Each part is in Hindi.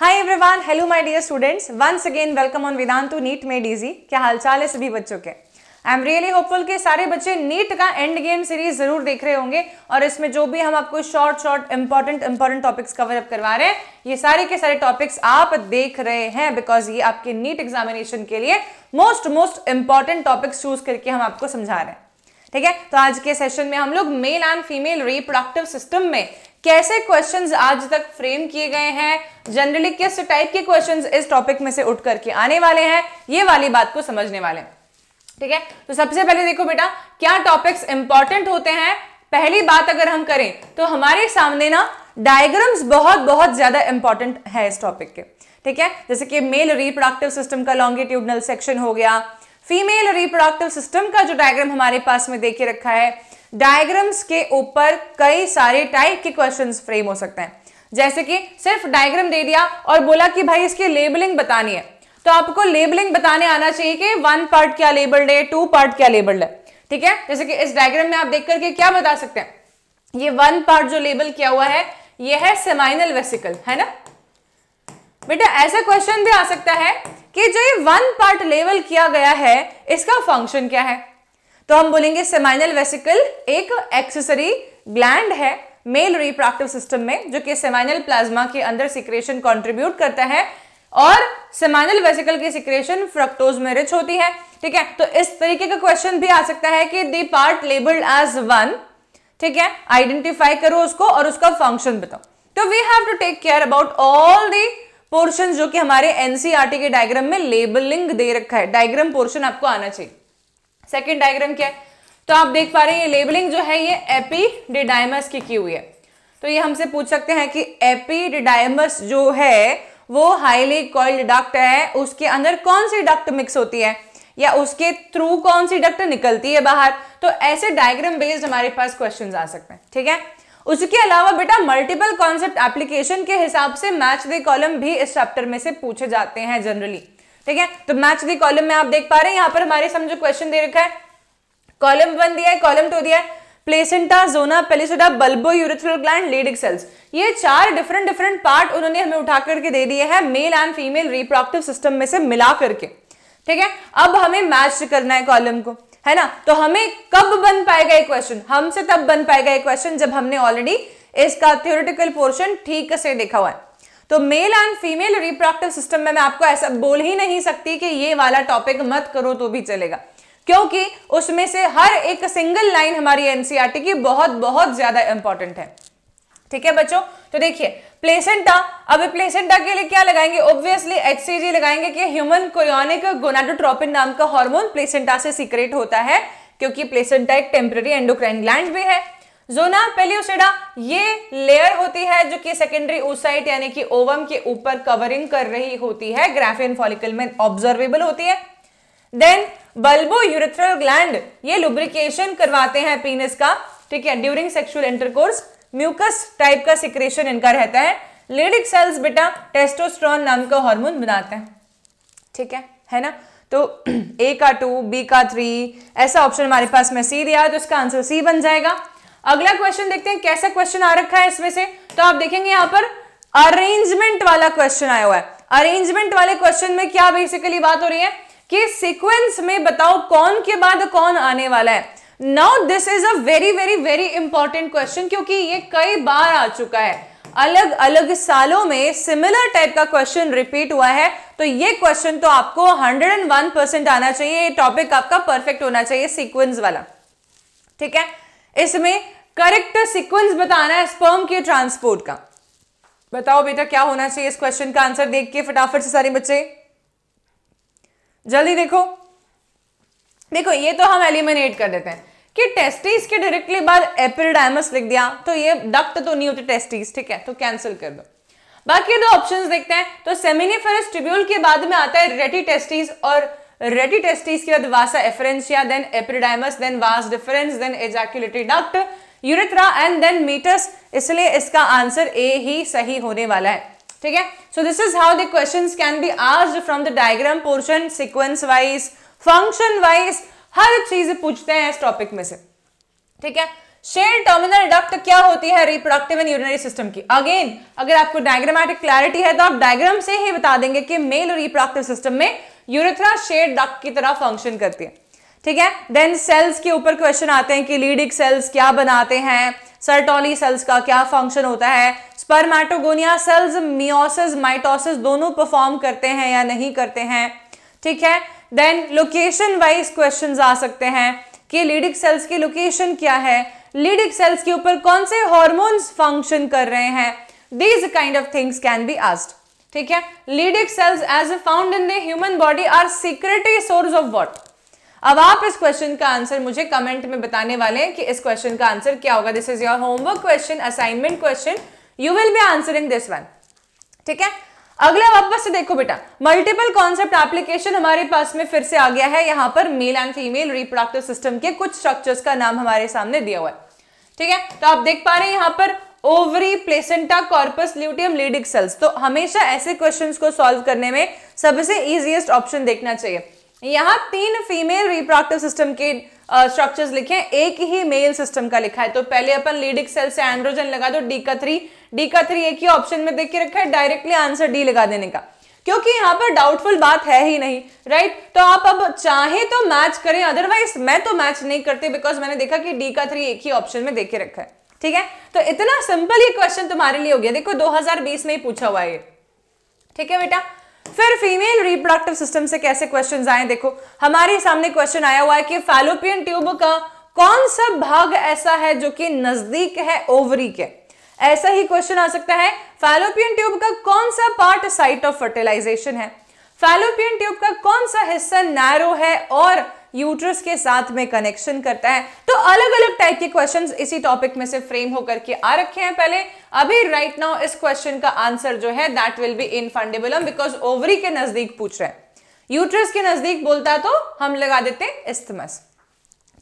Hi everyone hello my dear students once again welcome on Vedantu NEET made easy क्या हालचाल है सभी बच्चों के आई एम रियली होपफुल कि सारे बच्चे नीट का एंड गेम सीरीज जरूर देख रहे होंगे और इसमें जो भी हम आपको short short important important topics cover up करवा रहे हैं ये सारे के सारे टॉपिक्स आप देख रहे हैं बिकॉज ये आपके नीट एग्जामिनेशन के लिए most most important topics choose करके हम आपको समझा रहे हैं ठीक है तो आज के सेशन में हम लोग male and female reproductive system में कैसे क्वेश्चंस आज तक फ्रेम किए गए हैं जनरली किस टाइप के क्वेश्चंस इस टॉपिक में से उठ करके आने वाले हैं ये वाली बात को समझने वाले ठीक है तो सबसे पहले देखो बेटा क्या टॉपिक्स इंपॉर्टेंट होते हैं पहली बात अगर हम करें तो हमारे सामने ना डायग्राम्स बहुत बहुत ज्यादा इंपॉर्टेंट है इस टॉपिक के ठीक है जैसे कि मेल रिप्रोडक्टिव सिस्टम का लॉन्गिट्यूडनल सेक्शन हो गया फीमेल रिप्रोडक्टिव सिस्टम का जो डायग्राम हमारे पास में देखे रखा है डायग्राम्स के ऊपर कई सारे टाइप के क्वेश्चन फ्रेम हो सकते हैं जैसे कि सिर्फ डायग्राम दे दिया और बोला कि भाई इसकी लेबलिंग बतानी है तो आपको लेबलिंग बताने आना चाहिए कि वन पार्ट क्या लेबल्ड है टू पार्ट क्या लेबल्ड है ठीक है जैसे कि इस डायग्राम में आप देख करके क्या बता सकते हैं ये वन पार्ट जो लेबल किया हुआ है ये है सेमाइनल वेसिकल है ना बेटा ऐसा क्वेश्चन भी आ सकता है कि जो ये वन पार्ट लेबल किया गया है इसका फंक्शन क्या है तो हम बोलेंगे सेमाइनल वेसिकल एक एक्सेसरी ग्लैंड है मेल रिप्रोडक्टिव सिस्टम में जो कि सेमाइनल प्लाज्मा के अंदर सिक्रेशन कंट्रीब्यूट करता है और सेमाइनल वेसिकल की सिक्रेशन फ्रक्टोज में रिच होती है ठीक है तो इस तरीके का क्वेश्चन भी आ सकता है कि the part labelled as one ठीक है आइडेंटिफाई करो उसको और उसका फंक्शन बताओ तो we have to take care about all the portion जो कि हमारे एनसीआरटी e के डायग्राम में लेबलिंग दे रखा है डायग्राम पोर्शन आपको आना चाहिए सेकेंड डायग्राम क्या है तो आप देख पा रहे हैं ये लेबलिंग जो है ये एपीडिडाइमस की की हुई है तो ये हमसे पूछ सकते हैं कि एपीडिडाइमस जो है वो हाईली कॉइल्ड डक्ट है उसके अंदर कौन सी डक्ट मिक्स होती है या उसके थ्रू कौन सी डक्ट निकलती है बाहर तो ऐसे डायग्राम बेस्ड हमारे पास क्वेश्चन आ सकते हैं ठीक है उसके अलावा बेटा मल्टीपल कॉन्सेप्ट एप्लीकेशन के हिसाब से मैच द कॉलम भी इस चैप्टर में से पूछे जाते हैं जनरली ठीक है तो मैच दी कॉलम में आप देख पा रहे हैं यहां पर हमारे समझो क्वेश्चन दे रखा है कॉलम वन दिया है कॉलम टू दिया है placenta zona pellucida bulbourethral gland leydig cells ये चार डिफरेंट डिफरेंट पार्ट उन्होंने हमें उठा करके दे दिए हैं male and female reproductive system में से मिला करके ठीक है अब हमें मैच करना है कॉलम को है ना तो हमें कब बन पाएगा ये क्वेश्चन हमसे तब बन पाएगा ये क्वेश्चन जब हमने ऑलरेडी इसका थ्योरेटिकल पोर्शन ठीक से देखा हुआ है तो male and female reproductive system में मैं आपको ऐसा बोल ही नहीं सकती कि ये वाला टॉपिक मत करो तो भी चलेगा क्योंकि उसमें से हर एक सिंगल लाइन हमारी एनसीईआरटी की बहुत बहुत ज्यादा इंपॉर्टेंट है ठीक है बच्चों तो देखिए प्लेसेंटा अब प्लेसेंटा के लिए क्या लगाएंगे ऑब्वियसली एचसीजी लगाएंगे कि ह्यूमन कोरियोनिक गोनाडोट्रोपिन नाम का हार्मोन प्लेसेंटा से सीक्रेट होता है क्योंकि प्लेसेंटा एक टेम्पररी एंडोक्राइन ग्लैंड भी है जोना पेलियोसिडा ये लेयर होती है जो कि सेकेंडरी ओसाइट यानी कि ओवम के ऊपर कवरिंग कर रही होती है ग्राफियन फॉलिकल में ऑब्जर्वेबल होती है देन बल्बो यूरिथ्रल ग्लैंड ये लुब्रिकेशन करवाते हैं पीनस का ठीक है during sexual intercourse mucus type का सिक्रेशन इनका रहता है लिडिक सेल्स बेटा टेस्टोस्ट्रॉन नाम का हॉर्मोन बनाते हैं ठीक है है ना तो ए का टू बी का थ्री ऐसा ऑप्शन हमारे पास में सी दिया है तो इसका आंसर सी बन जाएगा अगला क्वेश्चन देखते हैं कैसा क्वेश्चन आ रखा है इसमें से तो आप देखेंगे यहां पर अरेंजमेंट वाला क्वेश्चन आया हुआ है अरेंजमेंट वाले क्वेश्चन में क्या बेसिकली बात हो रही है कि सीक्वेंस में बताओ कौन के बाद कौन आने वाला है now this is a very very very important question क्योंकि ये कई बार आ चुका है अलग अलग सालों में सिमिलर टाइप का क्वेश्चन रिपीट हुआ है तो ये क्वेश्चन तो आपको 101 परसेंट आना चाहिए ये टॉपिक आपका परफेक्ट होना चाहिए सीक्वेंस वाला ठीक है इसमें करेक्ट सीक्वेंस बताना है स्पर्म के ट्रांसपोर्ट का बताओ बेटा क्या होना चाहिए इस क्वेश्चन का आंसर देख के फटाफट से सारे बच्चे जल्दी देखो देखो ये तो हम एलिमिनेट कर देते हैं कि टेस्टिस के डायरेक्टली बाद एपिडाइमस लिख दिया तो ये डक्ट तो नहीं होते टेस्टिस ठीक है तो कैंसिल कर दो बाकी दो ऑप्शन देखते हैं तो सेमिनिफेरस ट्रिब्यूल के बाद में आता है रेटी टेस्टिस और रेटी टेस्टिस के बाद vasa efferentia then epididymis then vas deferens then ejaculatory duct urethra and then meatus इसलिए इसका आंसर ए ही सही होने वाला है ठीक है so this is how the question can be asked from the diagram portion sequence wise function wise हर चीज पूछते हैं इस टॉपिक में से ठीक है शेयर टर्मिनल डक्ट क्या होती है रिप्रोडक्टिव एंड यूरिनरी सिस्टम की अगेन अगर आपको डायग्रामेटिक क्लैरिटी है तो आप डायग्राम से ही बता देंगे कि मेल रिप्रोडक्टिव सिस्टम में यूरिथ्रा शेयर डक्ट की तरह फंक्शन करती है ठीक है देन सेल्स के ऊपर क्वेश्चन आते हैं कि लीडिक सेल्स क्या बनाते हैं सर्टोली सेल्स का क्या फंक्शन होता है स्पर्मेटोगोनिया सेल्स मियोसिस माइटोसिस दोनों परफॉर्म करते हैं या नहीं करते हैं ठीक है देन लोकेशन वाइज क्वेश्चन आ सकते हैं कि लीडिक सेल्स की लोकेशन क्या है लीडिक सेल्स के ऊपर कौन से हॉर्मोन्स फंक्शन कर रहे हैं these kind of things can be asked ठीक है leydig cells as found in the human body are secretory source of what अब आप इस क्वेश्चन का आंसर मुझे कमेंट में बताने वाले हैं कि इस क्वेश्चन का आंसर क्या होगा this is your homework question assignment question you will be answering this one ठीक है अगला वापस से देखो बेटा मल्टीपल कॉन्सेप्ट एप्लीकेशन हमारे पास में फिर से आ गया है यहां पर male and female reproductive system के कुछ स्ट्रक्चर्स का नाम हमारे सामने दिया हुआ है ठीक है तो आप देख पा रहे हैं यहां पर ovary placenta corpus luteum leydig cells तो हमेशा ऐसे क्वेश्चंस को सॉल्व करने में सबसे इजीएस्ट ऑप्शन देखना चाहिए यहां तीन फीमेल रिप्रोडक्टिव सिस्टम के स्ट्रक्चर्स uh, लिखे हैं एक ही मेल सिस्टम का लिखा है तो पहले अपन लीडिक सेल से एंड्रोजन लगा दो डी का थ्री डी का थ्री एक ही ऑप्शन में देख के रखा है डायरेक्टली आंसर डी लगा देने का क्योंकि यहां पर डाउटफुल बात है ही नहीं राइट right? तो आप अब चाहे तो मैच करें अदरवाइज मैं तो मैच नहीं करती बिकॉज मैंने देखा कि डी का थ्री एक ही ऑप्शन में देख के रखा है ठीक है तो इतना सिंपल ये क्वेश्चन तुम्हारे लिए हो गया देखो 2020 में ही पूछा हुआ है ठीक है बेटा फिर फीमेल रिप्रोडक्टिव सिस्टम से कैसे क्वेश्चन आए देखो हमारे सामने क्वेश्चन आया हुआ है कि फैलोपियन ट्यूब का कौन सा भाग ऐसा है जो कि नजदीक है ओवरी के ऐसा ही क्वेश्चन आ सकता है फैलोपियन ट्यूब का कौन सा पार्ट साइट ऑफ फर्टिलाइजेशन है फैलोपियन ट्यूब का कौन सा हिस्सा नैरो है और यूट्रस के साथ में कनेक्शन करता है तो अलग अलग टाइप के क्वेश्चंस इसी टॉपिक में से फ्रेम होकर के आ रखे हैं पहले अभी राइट नाउ इस क्वेश्चन का आंसर जो है that will be infundibulum because ovary के नजदीक पूछ रहे हैं यूट्रस के नजदीक बोलता तो हम लगा देते इस्थमस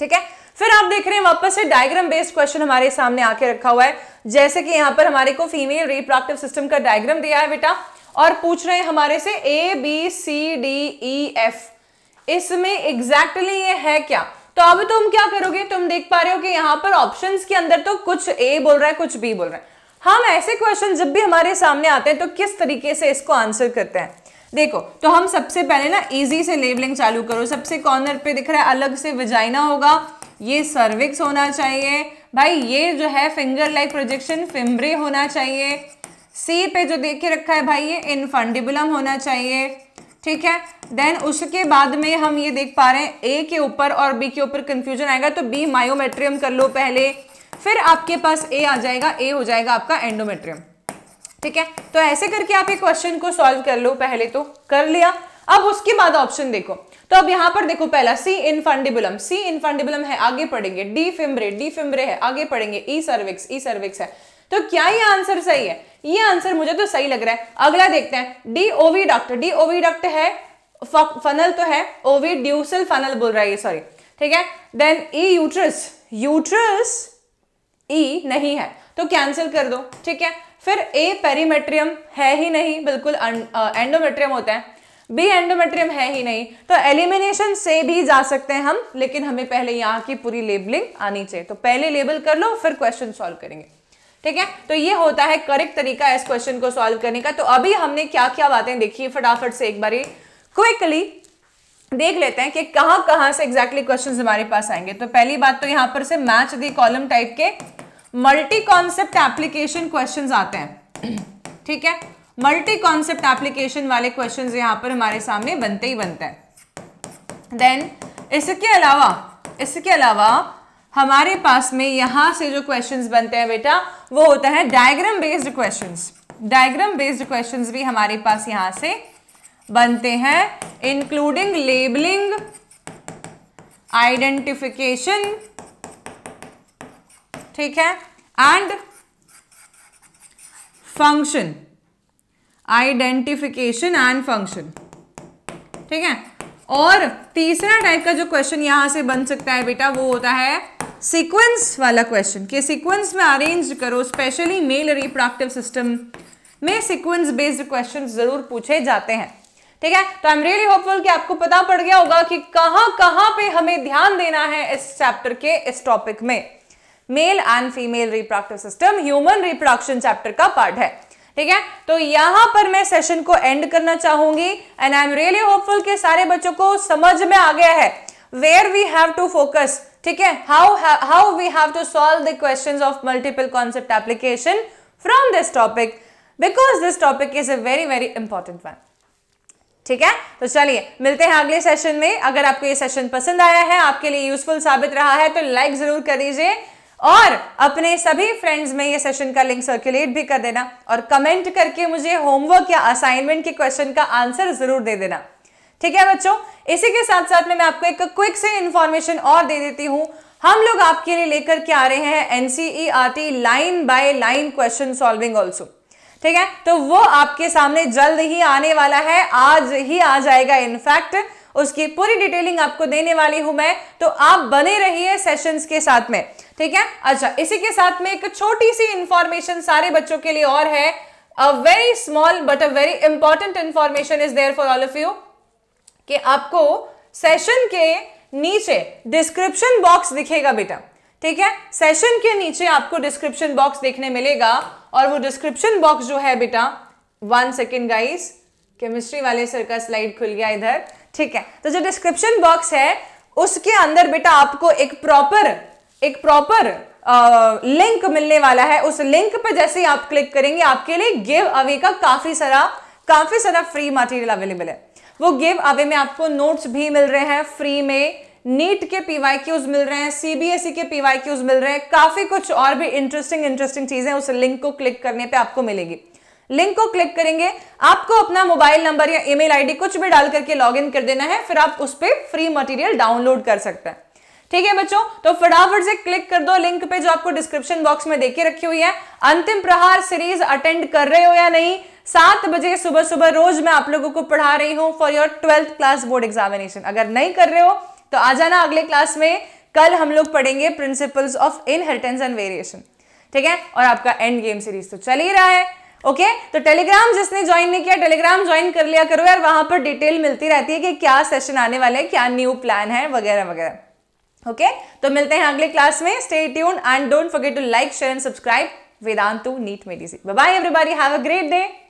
ठीक है फिर आप देख रहे हैं वापस से डायग्राम बेस्ड क्वेश्चन हमारे सामने आके रखा हुआ है जैसे कि यहां पर हमारे को फीमेल रिप्रोडक्टिव सिस्टम का डायग्राम दिया है बेटा और पूछ रहे हैं हमारे से A B C D E F इसमें एग्जैक्टली ये है क्या तो अब तुम क्या करोगे तुम देख पा रहे हो कि यहां पर ऑप्शंस के अंदर तो कुछ ए बोल रहा है कुछ बी बोल रहा है हम ऐसे क्वेश्चन जब भी हमारे सामने आते हैं तो किस तरीके से इसको आंसर करते हैं देखो तो हम सबसे पहले ना इजी से लेबलिंग चालू करो सबसे कॉर्नर पे दिख रहा है अलग से विजाइना होगा ये सर्विक्स होना चाहिए भाई ये जो है फिंगर लाइक प्रोजेक्शन फिम्ब्रे होना चाहिए सी पे जो देख के रखा है भाई ये इनफंडिबुलम होना चाहिए ठीक है देन उसके बाद में हम ये देख पा रहे हैं ए के ऊपर और बी के ऊपर कंफ्यूजन आएगा तो बी मायोमेट्रियम कर लो पहले फिर आपके पास ए आ जाएगा ए हो जाएगा आपका एंडोमेट्रियम ठीक है तो ऐसे करके आप एक क्वेश्चन को सॉल्व कर लो पहले तो कर लिया अब उसके बाद ऑप्शन देखो तो अब यहां पर देखो पहला सी इनफंडिबुलम सी इनफंडिबुलम है आगे पढ़ेंगे डी फिम्रे डी फिम्रे है आगे पढ़ेंगे ई सर्विक्स ई सर्विक्स है तो क्या ये आंसर सही है ये आंसर मुझे तो सही लग रहा है अगला देखते हैं D oviduct D oviduct है फनल तो है ओवी ड्यूसल फनल बोल रहा है ये सॉरी ठीक है then E uterus uterus E e नहीं है तो कैंसिल कर दो ठीक है फिर ए पेरीमेट्रियम है ही नहीं बिल्कुल एंडोमेट्रियम अं-, होता है बी एंडोमेट्रियम है ही नहीं तो एलिमिनेशन से भी जा सकते हैं हम लेकिन हमें पहले यहाँ की पूरी लेबलिंग आनी चाहिए तो पहले लेबल कर लो फिर क्वेश्चन सॉल्व करेंगे ठीक है तो ये होता है करेक्ट तरीका इस क्वेश्चन को सॉल्व करने का तो अभी हमने क्या क्या बातें देखी फटाफट से एक बार क्विकली देख लेते हैं कि कहां कहां से एग्जैक्टली क्वेश्चन हमारे पास आएंगे तो पहली बात तो यहां पर से मैच दी कॉलम टाइप के मल्टी कॉन्सेप्ट एप्लीकेशन क्वेश्चंस आते हैं ठीक है मल्टी कॉन्सेप्ट एप्लीकेशन वाले क्वेश्चंस यहां पर हमारे सामने बनते ही बनते हैं देन इसके अलावा इसके अलावा हमारे पास में यहां से जो क्वेश्चंस बनते हैं बेटा वो होता है diagram based questions diagram based questions भी हमारे पास यहां से बनते हैं इंक्लूडिंग लेबलिंग आइडेंटिफिकेशन ठीक है and function identification and function ठीक है और तीसरा टाइप का जो क्वेश्चन यहां से बन सकता है बेटा वो होता है सीक्वेंस वाला क्वेश्चन कि सीक्वेंस में अरेंज करो स्पेशली मेल रिप्रोडक्टिव सिस्टम में सीक्वेंस बेस्ड क्वेश्चन जरूर पूछे जाते हैं ठीक है तो आई एम रियली होपफुल कि आपको पता पड़ गया होगा कि कहां कहां पे हमें ध्यान देना है इस चैप्टर के इस टॉपिक में male and female reproductive system human reproduction chapter का पार्ट है ठीक है तो यहां पर मैं सेशन को एंड करना चाहूंगी and I am really hopeful कि सारे बच्चों को समझ में आ गया है where we have to focus ठीक है how how we have to solve the questions of multiple concept application from this topic because this topic is a very very important one ठीक है तो चलिए मिलते हैं अगले सेशन में अगर आपको ये सेशन पसंद आया है आपके लिए यूजफुल साबित रहा है तो लाइक जरूर कर दीजिए और अपने सभी फ्रेंड्स में ये सेशन का लिंक सर्कुलेट भी कर देना और कमेंट करके मुझे होमवर्क या असाइनमेंट के क्वेश्चन का आंसर जरूर दे देना ठीक है बच्चों इसी के साथ साथ में मैं आपको एक क्विक से इंफॉर्मेशन और दे देती हूं हम लोग आपके लिए लेकर के आ रहे हैं NCERT line by line question solving also ठीक है तो वो आपके सामने जल्द ही आने वाला है आज ही आ जाएगा इनफैक्ट उसकी पूरी डिटेलिंग आपको देने वाली हूं मैं तो आप बने रहिए सेशंस के साथ में ठीक है अच्छा इसी के साथ में एक छोटी सी इंफॉर्मेशन सारे बच्चों के लिए और है a very small but a very important information is there for all of you कि आपको सेशन के नीचे डिस्क्रिप्शन बॉक्स दिखेगा बेटा ठीक है सेशन के नीचे आपको डिस्क्रिप्शन बॉक्स देखने मिलेगा और वो डिस्क्रिप्शन बॉक्स जो है बेटा वन सेकेंड गाइस केमिस्ट्री वाले सर का स्लाइड खुल गया इधर ठीक है तो जो डिस्क्रिप्शन बॉक्स है उसके अंदर बेटा आपको एक प्रॉपर एक प्रॉपर लिंक मिलने वाला है उस लिंक पर जैसे ही आप क्लिक करेंगे आपके लिए गिव अवे का काफी सारा काफी सारा फ्री मटेरियल अवेलेबल है वो गिव अवे में आपको नोट्स भी मिल रहे हैं फ्री में नीट के पीवाई क्यूज मिल रहे हैं सीबीएसई e के पीवाई क्यूज मिल रहे हैं काफी कुछ और भी इंटरेस्टिंग इंटरेस्टिंग चीजें उस लिंक को क्लिक करने पे आपको मिलेगी लिंक को क्लिक करेंगे आपको अपना मोबाइल नंबर या ईमेल आईडी कुछ भी डाल करके लॉगिन कर देना है फिर आप उस पर फ्री मटेरियल डाउनलोड कर सकते हैं ठीक है बच्चों तो फटाफट से क्लिक कर दो लिंक पे जो आपको डिस्क्रिप्शन बॉक्स में देखे रखी हुई है अंतिम प्रहार सीरीज अटेंड कर रहे हो या नहीं सात बजे सुबह सुबह रोज मैं आप लोगों को पढ़ा रही हूं for your twelfth class board examination अगर नहीं कर रहे हो तो आ जाना अगले क्लास में कल हम लोग पढ़ेंगे principles of inheritance and variation ठीक है और आपका एंड गेम सीरीज तो चल ही रहा है ओके okay? तो टेलीग्राम जिसने ज्वाइन नहीं किया टेलीग्राम ज्वाइन कर लिया करो यार वहां पर डिटेल मिलती रहती है कि क्या सेशन आने वाले हैं क्या न्यू प्लान है वगैरह वगैरह ओके तो मिलते हैं अगले क्लास में stay tune and don't forget to like share and subscribe Vedantu NEET made easy bye everybody have a great day